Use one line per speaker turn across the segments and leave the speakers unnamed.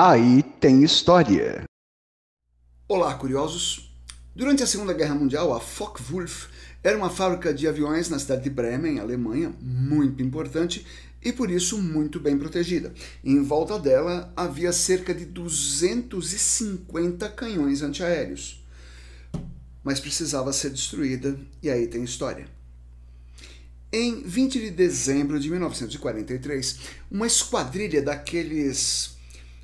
Aí tem história. Olá, curiosos. Durante a Segunda Guerra Mundial, a Focke-Wulf era uma fábrica de aviões na cidade de Bremen, Alemanha, muito importante e por isso muito bem protegida. Em volta dela havia cerca de 250 canhões antiaéreos. Mas precisava ser destruída, e aí tem história. Em 20 de dezembro de 1943, uma esquadrilha daqueles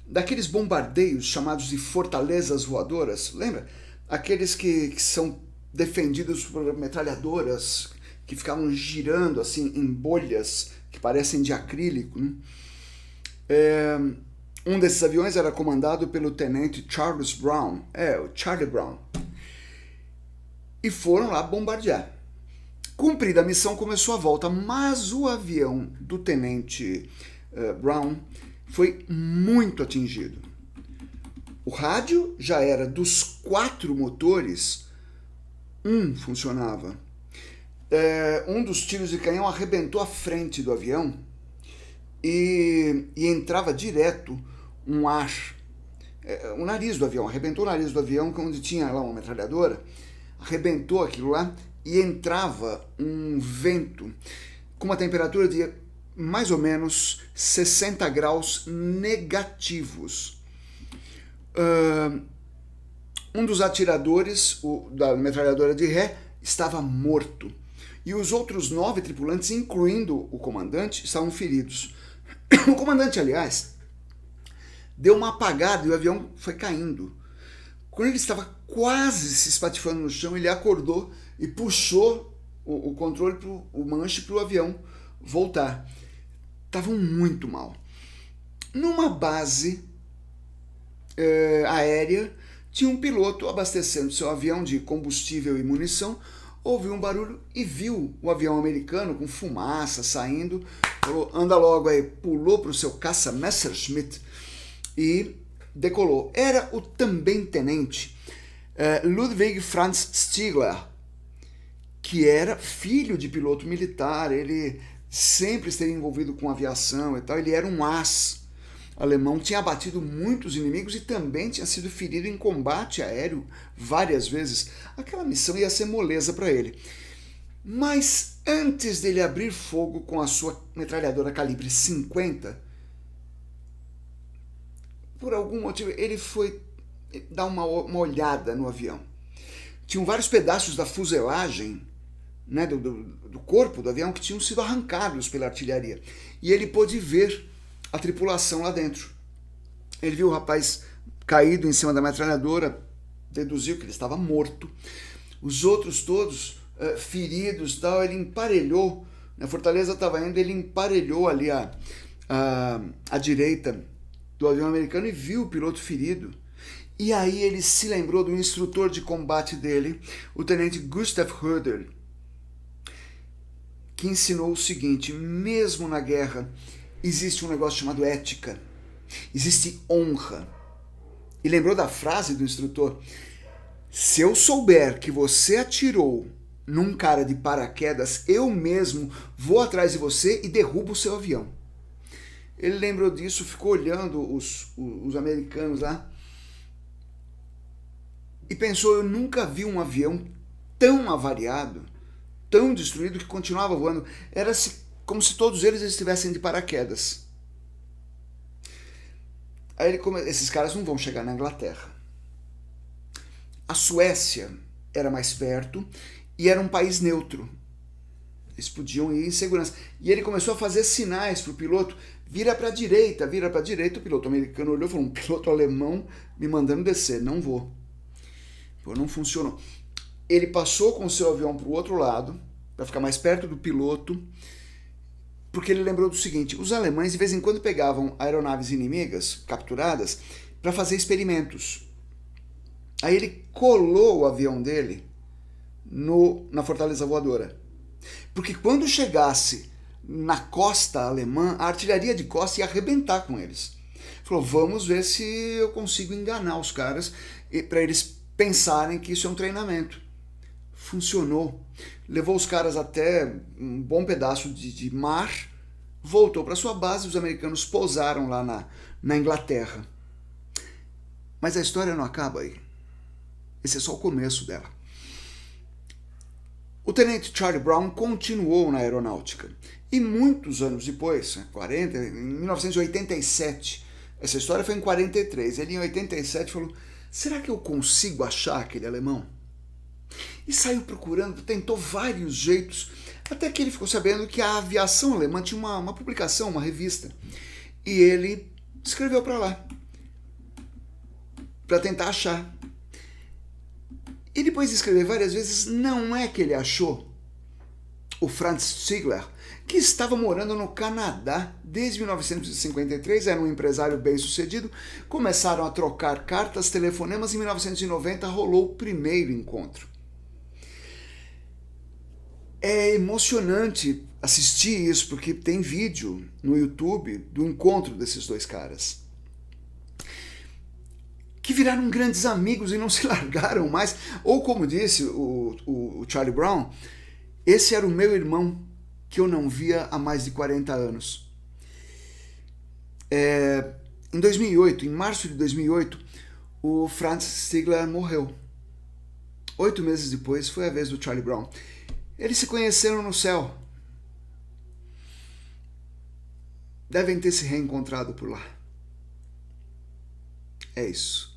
daqueles bombardeios chamados de fortalezas voadoras, lembra? Aqueles que, que são defendidos por metralhadoras que ficavam girando assim em bolhas que parecem de acrílico. Né? É, um desses aviões era comandado pelo tenente Charles Brown, é, o Charlie Brown. E foram lá bombardear. Cumprida a missão, começou a volta, mas o avião do tenente uh, Brown foi muito atingido. O rádio já era dos quatro motores, um funcionava. É, um dos tiros de canhão arrebentou a frente do avião e, e entrava direto um ar. É, o nariz do avião, arrebentou o nariz do avião, é onde tinha lá uma metralhadora, arrebentou aquilo lá e entrava um vento com uma temperatura de mais ou menos 60 graus negativos. Um dos atiradores o, da metralhadora de ré estava morto e os outros nove tripulantes, incluindo o comandante, estavam feridos. O comandante, aliás, deu uma apagada e o avião foi caindo. Quando ele estava quase se espatifando no chão, ele acordou e puxou o, o controle, pro, o manche para o avião voltar. Estavam muito mal. Numa base eh, aérea, tinha um piloto abastecendo seu avião de combustível e munição. Ouviu um barulho e viu o avião americano com fumaça saindo. Falou, anda logo aí. Pulou para o seu caça Messerschmitt e decolou. Era o também tenente eh, Ludwig Franz Stigler, que era filho de piloto militar. Ele sempre esteve envolvido com aviação e tal, ele era um as alemão, tinha abatido muitos inimigos e também tinha sido ferido em combate aéreo várias vezes. Aquela missão ia ser moleza para ele. Mas antes dele abrir fogo com a sua metralhadora calibre 50, por algum motivo ele foi dar uma, uma olhada no avião. Tinham vários pedaços da fuselagem né, do, do, do corpo do avião que tinham sido arrancados pela artilharia. E ele pôde ver a tripulação lá dentro. Ele viu o rapaz caído em cima da metralhadora, deduziu que ele estava morto. Os outros todos uh, feridos, tal, ele emparelhou. Na né, fortaleza estava indo, ele emparelhou ali a, a, a direita do avião americano e viu o piloto ferido. E aí ele se lembrou do instrutor de combate dele, o tenente Gustav Röder que ensinou o seguinte: mesmo na guerra, existe um negócio chamado ética, existe honra. E lembrou da frase do instrutor: se eu souber que você atirou num cara de paraquedas, eu mesmo vou atrás de você e derrubo o seu avião. Ele lembrou disso, ficou olhando os, os americanos lá e pensou: eu nunca vi um avião tão avariado tão destruído que continuava voando. Era -se como se todos eles estivessem de paraquedas. Aí ele come... esses caras não vão chegar na Inglaterra. A Suécia era mais perto e era um país neutro. Eles podiam ir em segurança. E ele começou a fazer sinais para o piloto: vira para a direita, vira para a direita. O piloto americano olhou e falou: um piloto alemão me mandando descer, não vou. Pô, não funcionou. Ele passou com o seu avião para o outro lado, para ficar mais perto do piloto, porque ele lembrou do seguinte: os alemães de vez em quando pegavam aeronaves inimigas capturadas para fazer experimentos. Aí ele colou o avião dele no, na fortaleza voadora. Porque quando chegasse na costa alemã, a artilharia de costa ia arrebentar com eles. Falou: vamos ver se eu consigo enganar os caras para eles pensarem que isso é um treinamento funcionou. Levou os caras até um bom pedaço de, de mar, voltou para sua base, os americanos pousaram lá na, na Inglaterra. Mas a história não acaba aí. Esse é só o começo dela. O tenente Charlie Brown continuou na aeronáutica e muitos anos depois, 40, né, em 1987, essa história foi em 43, ele em 87 falou: será que eu consigo achar aquele alemão? e saiu procurando, tentou vários jeitos, até que ele ficou sabendo que a aviação alemã tinha uma, uma publicação, uma revista, e ele escreveu para lá, para tentar achar. E depois de escrever várias vezes, não é que ele achou o Franz Ziegler, que estava morando no Canadá desde 1953, era um empresário bem-sucedido. Começaram a trocar cartas, telefonemas. Em 1990 rolou o primeiro encontro. É emocionante assistir isso, porque tem vídeo no YouTube do encontro desses dois caras. Que viraram grandes amigos e não se largaram mais. Ou, como disse o, o, o Charlie Brown, esse era o meu irmão que eu não via há mais de 40 anos. É, em 2008, em março de 2008, o Franz Stigler morreu. Oito meses depois foi a vez do Charlie Brown. Eles se conheceram no céu. Devem ter se reencontrado por lá. É isso.